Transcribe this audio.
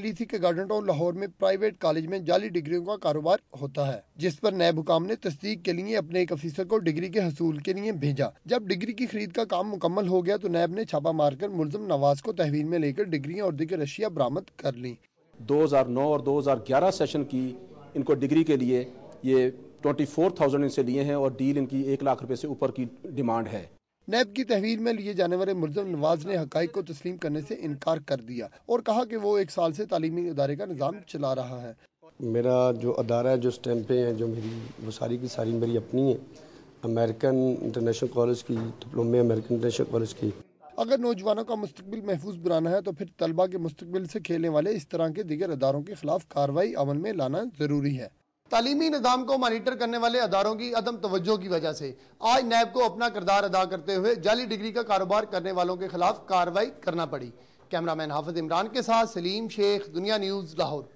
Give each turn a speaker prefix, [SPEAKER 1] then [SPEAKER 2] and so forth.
[SPEAKER 1] थी कि garden town Lahore में प्राइवेट कॉलेज में जाली डिग्रियों का कारोबार होता है जिस पर नैब हुकाम ने तस्दीक के लिए अपने एक अफिसर को डिग्री के हसूल के लिए भेजा जब डिग्री की खरीद का काम मुकम्मल हो गया तो नैब ने छापा मारकर मुलजम नवाज को तहवील में लेकर डिग्रियाँ और दिग्गर रशिया बरामद कर
[SPEAKER 2] ली नौ और ग्यारह सेशन की इनको डिग्री के लिए ये ट्वेंटी फोर थाउजेंड इनसे लिए हैं और डील इनकी एक लाख रुपए से ऊपर की डिमांड है नैब की
[SPEAKER 1] तहवीर में लिए जाने वाले मुलजम नवाज ने हक को तस्लीम करने से इनकार कर दिया और कहा कि वो एक साल से तालीमी इदारे का निज़ाम चला रहा है
[SPEAKER 3] मेरा जो अदारा है जो स्टैंपें हैं जो मेरी वो सारी की सारी मेरी अपनी है अमेरिकन इंटरनेशनल कॉलेज की डिप्लोमे अमेरिकन इंटरनेशनल कॉलेज की
[SPEAKER 1] अगर नौजवानों का मुस्तबिल महफूज बनाना है तो फिर तलबा के मुस्तबिल से खेलने वाले इस तरह के दिगर अदारों के खिलाफ कार्रवाई अमल में लाना ज़रूरी है तालीमी निज़ाम को मानीटर करने वाले अदारों की अदम तवज्जो की वजह से आज नैब को अपना किरदार अदा करते हुए जाली डिग्री का कारोबार करने वालों के खिलाफ कार्रवाई करना पड़ी कैमरामैन हाफिज इमरान के साथ सलीम शेख दुनिया न्यूज़ लाहौर